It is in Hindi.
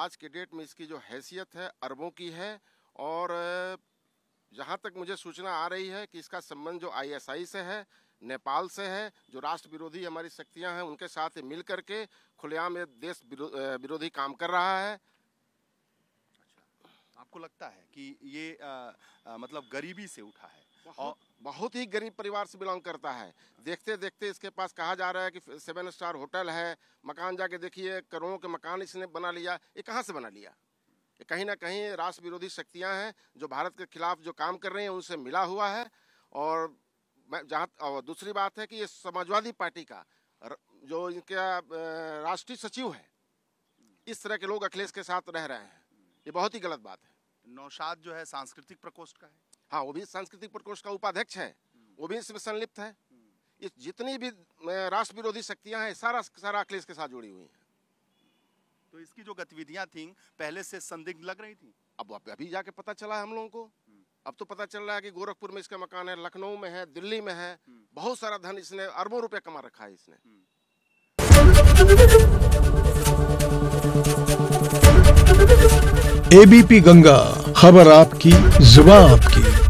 आज के डेट में इसकी जो हैसियत है अरबों की है और जहाँ तक मुझे सूचना आ रही है कि इसका संबंध जो आईएसआई से है नेपाल से है जो राष्ट्र विरोधी हमारी शक्तियाँ हैं उनके साथ मिल करके खुलेआम ये देश विरोधी काम कर रहा है आपको लगता है कि ये आ, आ, मतलब गरीबी से उठा है और बहुत ही गरीब परिवार से बिलोंग करता है देखते देखते इसके पास कहा जा रहा है कि सेवन स्टार होटल है मकान जाके देखिए करोड़ों के मकान इसने बना लिया ये कहाँ से बना लिया कहीं ना कहीं राष्ट्र विरोधी शक्तियां हैं जो भारत के खिलाफ जो काम कर रही हैं उनसे मिला हुआ है और मैं जहाँ दूसरी बात है कि ये समाजवादी पार्टी का जो इनका राष्ट्रीय सचिव है इस तरह के लोग अखिलेश के साथ रह रहे हैं ये बहुत ही गलत बात है नौशाद जो है सांस्कृतिक प्रकोष्ठ का है हाँ वो भी सांस्कृतिक प्रकोष्ठ का उपाध्यक्ष है हम्म। वो भी इसमें संलिप्त है हम्म। इस जितनी भी राष्ट्र विरोधी शक्तियां हैं सारा सारा अखिलेश के साथ जुड़ी हुई हैं तो इसकी जो गतिविधियां थी पहले से संदिग्ध लग रही थी अब अभी जाके पता चला है हम लोगों को हम्म। अब तो पता चल रहा है कि गोरखपुर में इसका मकान है लखनऊ में है दिल्ली में है बहुत सारा धन इसने अरबों रुपए कमा रखा है इसने एबीपी गंगा खबर आपकी जुबा आपकी